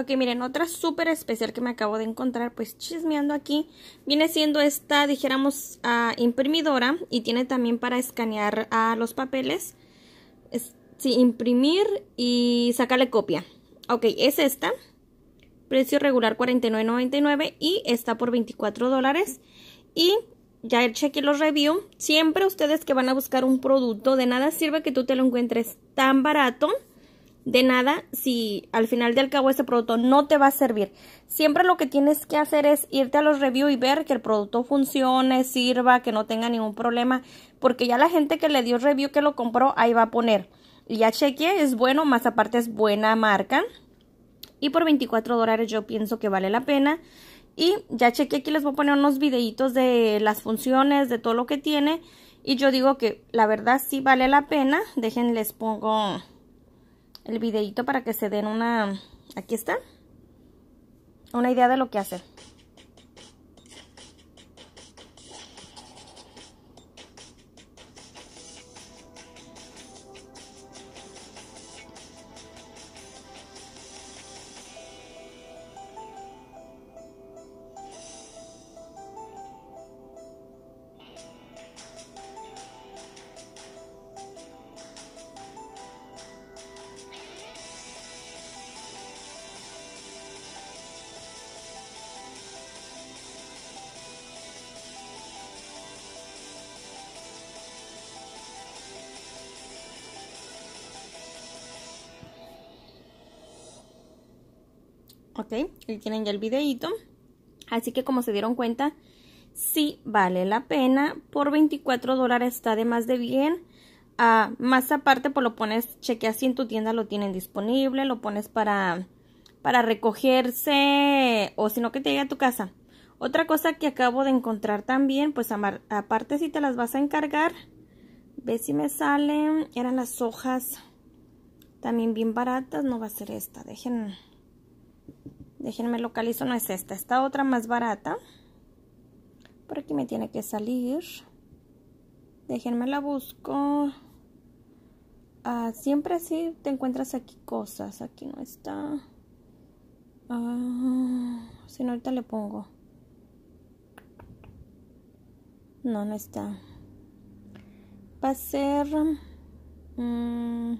Ok, miren, otra súper especial que me acabo de encontrar, pues chismeando aquí, viene siendo esta, dijéramos, ah, imprimidora y tiene también para escanear a los papeles, sí, imprimir y sacarle copia. Ok, es esta, precio regular $49.99 y está por $24 dólares y ya y los review. Siempre ustedes que van a buscar un producto, de nada sirve que tú te lo encuentres tan barato de nada si al final del cabo ese producto no te va a servir. Siempre lo que tienes que hacer es irte a los reviews y ver que el producto funcione, sirva, que no tenga ningún problema, porque ya la gente que le dio review que lo compró, ahí va a poner. Y ya chequeé, es bueno, más aparte es buena marca. Y por 24 dólares yo pienso que vale la pena. Y ya chequeé aquí, les voy a poner unos videitos de las funciones, de todo lo que tiene. Y yo digo que la verdad sí vale la pena. Déjenles pongo el videito para que se den una, aquí está, una idea de lo que hace. ok, ahí tienen ya el videito. Así que como se dieron cuenta, sí vale la pena. Por 24 dólares está de más de bien. Ah, más aparte, pues lo pones, chequeas si en tu tienda lo tienen disponible, lo pones para, para recogerse o si no que te llegue a tu casa. Otra cosa que acabo de encontrar también, pues aparte si te las vas a encargar, ve si me salen, eran las hojas también bien baratas, no va a ser esta, dejen Déjenme localizo, no es esta, esta otra más barata. Por aquí me tiene que salir. Déjenme la busco. Ah, siempre así te encuentras aquí cosas. Aquí no está. Ah, si no, ahorita le pongo. No, no está. Va a ser... Mm,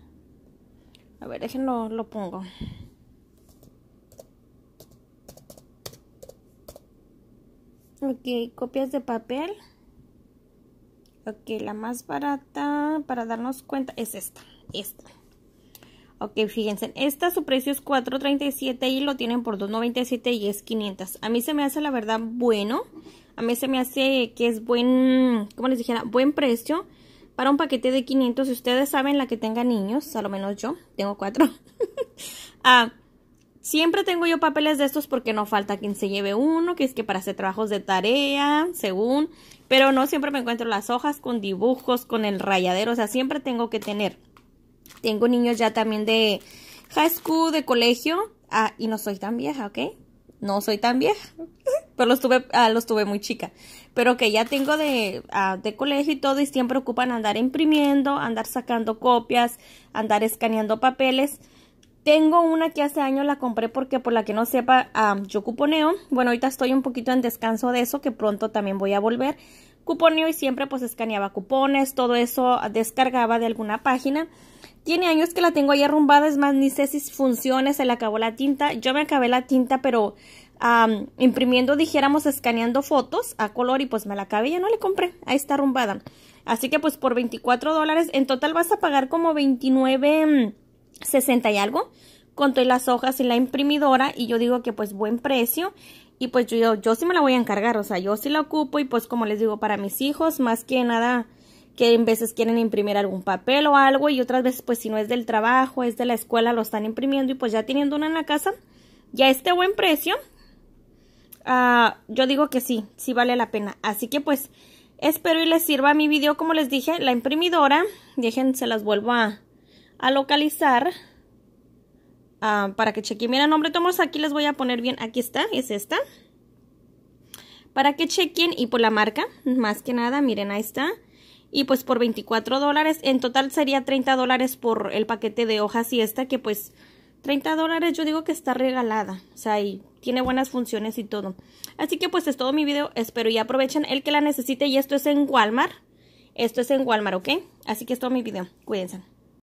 a ver, déjenlo, lo pongo. Ok, copias de papel. Ok, la más barata para darnos cuenta es esta, esta. Ok, fíjense, esta su precio es 4.37 y lo tienen por 2.97 y es 500. A mí se me hace la verdad bueno. A mí se me hace que es buen, como les dijera, buen precio para un paquete de 500. Si ustedes saben la que tenga niños, a lo menos yo, tengo cuatro. ah, Siempre tengo yo papeles de estos porque no falta quien se lleve uno, que es que para hacer trabajos de tarea, según, pero no siempre me encuentro las hojas con dibujos, con el rayadero, o sea, siempre tengo que tener. Tengo niños ya también de high school, de colegio, ah, y no soy tan vieja, ¿ok? No soy tan vieja, pero los tuve, ah, los tuve muy chica. Pero que ya tengo de, ah, de colegio y todo, y siempre ocupan andar imprimiendo, andar sacando copias, andar escaneando papeles tengo una que hace años la compré porque por la que no sepa, yo cuponeo. Bueno, ahorita estoy un poquito en descanso de eso, que pronto también voy a volver. Cuponeo y siempre pues escaneaba cupones, todo eso descargaba de alguna página. Tiene años que la tengo ahí arrumbada, es más, ni sé si funciona, se le acabó la tinta. Yo me acabé la tinta, pero imprimiendo, dijéramos, escaneando fotos a color y pues me la acabé, ya no le compré, ahí está arrumbada. Así que pues por 24 dólares, en total vas a pagar como 29... 60 y algo. Conté las hojas y la imprimidora y yo digo que pues buen precio. Y pues yo, yo sí me la voy a encargar, o sea, yo sí la ocupo y pues como les digo, para mis hijos, más que nada que en veces quieren imprimir algún papel o algo y otras veces pues si no es del trabajo, es de la escuela, lo están imprimiendo y pues ya teniendo una en la casa, ya este buen precio, ah, yo digo que sí, sí vale la pena. Así que pues espero y les sirva mi video, como les dije, la imprimidora, dejen, se las vuelvo a, a localizar ah, para que chequen. Mira, nombre, tomos aquí les voy a poner bien. Aquí está, es esta. Para que chequen y por la marca, más que nada, miren, ahí está. Y pues por 24 dólares, en total sería 30 dólares por el paquete de hojas y esta que pues 30 dólares yo digo que está regalada. O sea, y tiene buenas funciones y todo. Así que pues es todo mi video. Espero y aprovechen el que la necesite. Y esto es en Walmart. Esto es en Walmart, ¿ok? Así que es todo mi video. Cuídense.